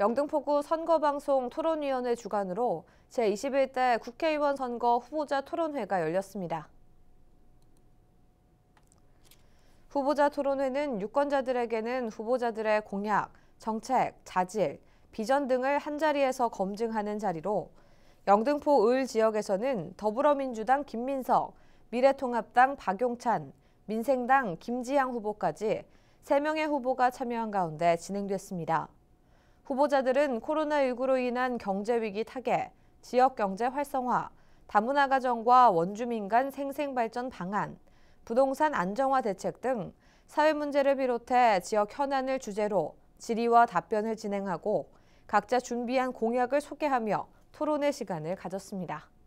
영등포구 선거방송 토론위원회 주관으로 제21대 국회의원 선거 후보자 토론회가 열렸습니다. 후보자 토론회는 유권자들에게는 후보자들의 공약, 정책, 자질, 비전 등을 한자리에서 검증하는 자리로 영등포 을 지역에서는 더불어민주당 김민석, 미래통합당 박용찬, 민생당 김지향 후보까지 3명의 후보가 참여한 가운데 진행됐습니다. 후보자들은 코로나19로 인한 경제위기 타개, 지역 경제 활성화, 다문화 가정과 원주민 간 생생발전 방안, 부동산 안정화 대책 등 사회 문제를 비롯해 지역 현안을 주제로 질의와 답변을 진행하고 각자 준비한 공약을 소개하며 토론의 시간을 가졌습니다.